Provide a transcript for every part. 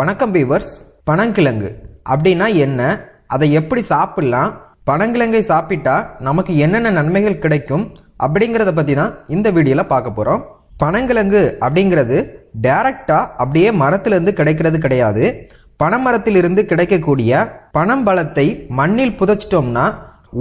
வணக்கம் பீவர்ஸ் பனங்கிழங்கு அப்படின்னா என்ன அதை எப்படி சாப்பிடலாம் பனங்கிழங்கை சாப்பிட்டா நமக்கு என்னென்ன நன்மைகள் கிடைக்கும் அப்படிங்கிறத பற்றி தான் இந்த வீடியோவில் பார்க்க போகிறோம் பனங்கிழங்கு அப்படிங்கிறது டைரக்டாக அப்படியே மரத்துலேருந்து கிடைக்கிறது கிடையாது பனமரத்திலிருந்து கிடைக்கக்கூடிய பனம் பலத்தை மண்ணில் புதைச்சிட்டோம்னா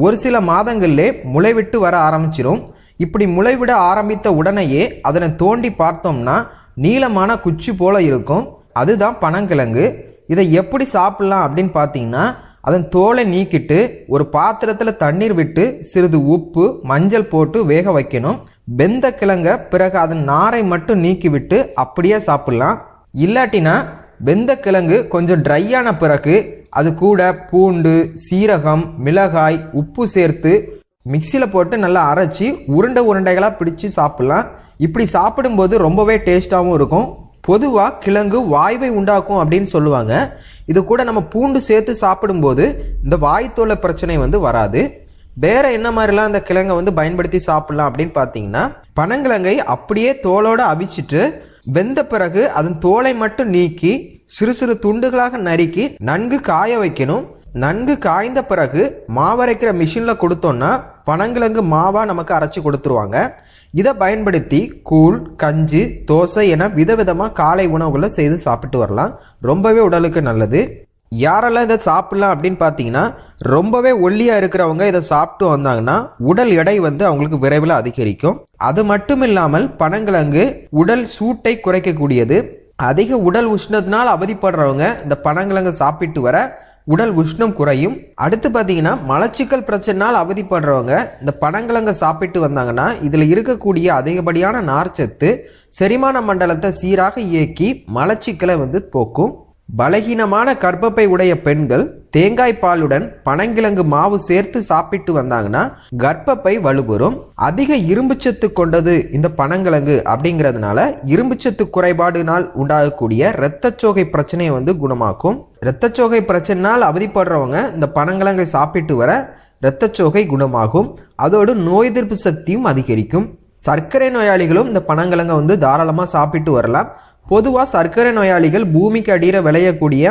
ஒரு சில மாதங்கள்லே முளைவிட்டு வர ஆரம்பிச்சிடும் இப்படி முளைவிட ஆரம்பித்த உடனேயே அதனை தோண்டி பார்த்தோம்னா நீளமான குச்சி போல இருக்கும் அதுதான் பனங்கிழங்கு இதை எப்படி சாப்பிட்லாம் அப்படின்னு பார்த்தீங்கன்னா அதன் தோலை நீக்கிட்டு ஒரு பாத்திரத்தில் தண்ணீர் விட்டு சிறிது உப்பு மஞ்சள் போட்டு வேக வைக்கணும் வெந்த கிழங்க பிறகு அதன் நாரை மட்டும் நீக்கிவிட்டு அப்படியே சாப்பிட்லாம் இல்லாட்டினா வெந்த கிழங்கு கொஞ்சம் ட்ரையான பிறகு அது கூட பூண்டு சீரகம் மிளகாய் உப்பு சேர்த்து மிக்சியில் போட்டு நல்லா அரைச்சி உருண்டை உருண்டைகளாக பிடிச்சி சாப்பிட்லாம் இப்படி சாப்பிடும்போது ரொம்பவே டேஸ்ட்டாகவும் இருக்கும் பொதுவாக கிழங்கு வாய்வை உண்டாக்கும் அப்படின்னு சொல்லுவாங்க இது கூட நம்ம பூண்டு சேர்த்து சாப்பிடும்போது இந்த தோலை பிரச்சனை வந்து வராது வேற என்ன மாதிரிலாம் அந்த கிழங்கை வந்து பயன்படுத்தி சாப்பிடலாம் அப்படின்னு பார்த்தீங்கன்னா பனங்கிழங்கை அப்படியே தோலோடு அவிச்சிட்டு வெந்த பிறகு அதன் தோலை மட்டும் நீக்கி சிறு சிறு துண்டுகளாக நறுக்கி நன்கு காய வைக்கணும் நன்கு காய்ந்த பிறகு மாவரைக்கிற மிஷினில் கொடுத்தோன்னா பனங்கிழங்கு மாவாக நமக்கு அரைச்சி கொடுத்துருவாங்க இதை பயன்படுத்தி கூழ் கஞ்சி தோசை என விதவிதமாக காலை உணவுகளை செய்து சாப்பிட்டு வரலாம் ரொம்பவே உடலுக்கு நல்லது யாரெல்லாம் இதை சாப்பிட்லாம் அப்படின்னு பார்த்தீங்கன்னா ரொம்பவே ஒல்லியாக இருக்கிறவங்க இதை சாப்பிட்டு வந்தாங்கன்னா உடல் எடை வந்து அவங்களுக்கு விரைவில் அதிகரிக்கும் அது மட்டும் இல்லாமல் பனங்கிழங்கு உடல் சூட்டை குறைக்கக்கூடியது அதிக உடல் உஷ்ணத்தினால் அவதிப்படுறவங்க இந்த பனங்கிழங்கு சாப்பிட்டு வர உடல் உஷ்ணம் குறையும் அடுத்து பார்த்தீங்கன்னா மலச்சிக்கல் பிரச்சனால் அவதிப்படுறவங்க இந்த பனங்கிழங்க சாப்பிட்டு வந்தாங்கன்னா இதில் இருக்கக்கூடிய அதிகப்படியான நார்ச்சத்து செரிமான மண்டலத்தை சீராக இயக்கி மலச்சிக்கலை வந்து போக்கும் பலகீனமான கர்ப்பப்பை உடைய பெண்கள் தேங்காய் பாலுடன் பனங்கிழங்கு மாவு சேர்த்து சாப்பிட்டு வந்தாங்கன்னா கர்ப்பப்பை வலுபெறும் அதிக இரும்புச்சத்து கொண்டது இந்த பனங்கிழங்கு அப்படிங்கிறதுனால இரும்புச்சத்து குறைபாடுனால் உண்டாகக்கூடிய இரத்தச்சோகை பிரச்சனையை வந்து குணமாக்கும் இரத்தச்சோகை பிரச்சனைனால் அவதிப்படுறவங்க இந்த பனங்கிழங்கை சாப்பிட்டு வர இரத்தச்சோகை குணமாகும் அதோடு நோய் எதிர்ப்பு சக்தியும் அதிகரிக்கும் சர்க்கரை நோயாளிகளும் இந்த பனங்கிழங்கை வந்து தாராளமாக சாப்பிட்டு வரலாம் பொதுவாக சர்க்கரை நோயாளிகள் பூமிக்கு அடியில் விளையக்கூடிய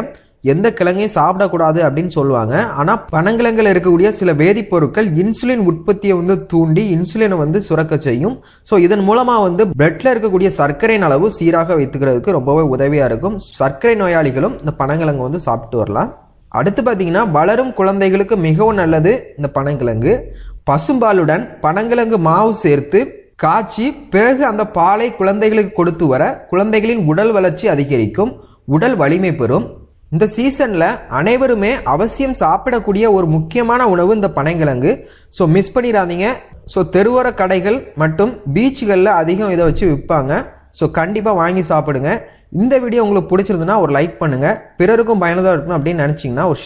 எந்த கிழங்கையும் சாப்பிடக்கூடாது அப்படின்னு சொல்லுவாங்க ஆனால் பனங்கிழங்கில் இருக்கக்கூடிய சில வேதிப்பொருட்கள் இன்சுலின் உற்பத்தியை வந்து தூண்டி இன்சுலினை வந்து சுரக்க செய்யும் ஸோ இதன் மூலமாக வந்து பிளட்டில் இருக்கக்கூடிய சர்க்கரையின் அளவு சீராக வைத்துக்கிறதுக்கு ரொம்பவே உதவியாக இருக்கும் சர்க்கரை நோயாளிகளும் இந்த பனங்கிழங்கு வந்து சாப்பிட்டு வரலாம் அடுத்து பார்த்தீங்கன்னா வளரும் குழந்தைகளுக்கு மிகவும் நல்லது இந்த பனங்கிழங்கு பசும்பாலுடன் பனங்கிழங்கு மாவு சேர்த்து காய்ச்சி பிறகு அந்த பாலை குழந்தைகளுக்கு கொடுத்து வர குழந்தைகளின் உடல் வளர்ச்சி அதிகரிக்கும் உடல் வலிமை பெறும் இந்த சீசனில் அனைவருமே அவசியம் சாப்பிடக்கூடிய ஒரு முக்கியமான உணவு இந்த பனைங்கிழங்கு ஸோ மிஸ் பண்ணிடாதீங்க ஸோ தெருவோர கடைகள் மற்றும் பீச்சுகளில் அதிகம் இதை வச்சு விற்பாங்க ஸோ கண்டிப்பாக வாங்கி சாப்பிடுங்க இந்த வீடியோ உங்களுக்கு பிடிச்சிருந்துன்னா ஒரு லைக் பண்ணுங்கள் பிறருக்கும் பயனதாக இருக்கணும் அப்படின்னு நினச்சிங்கன்னா ஒரு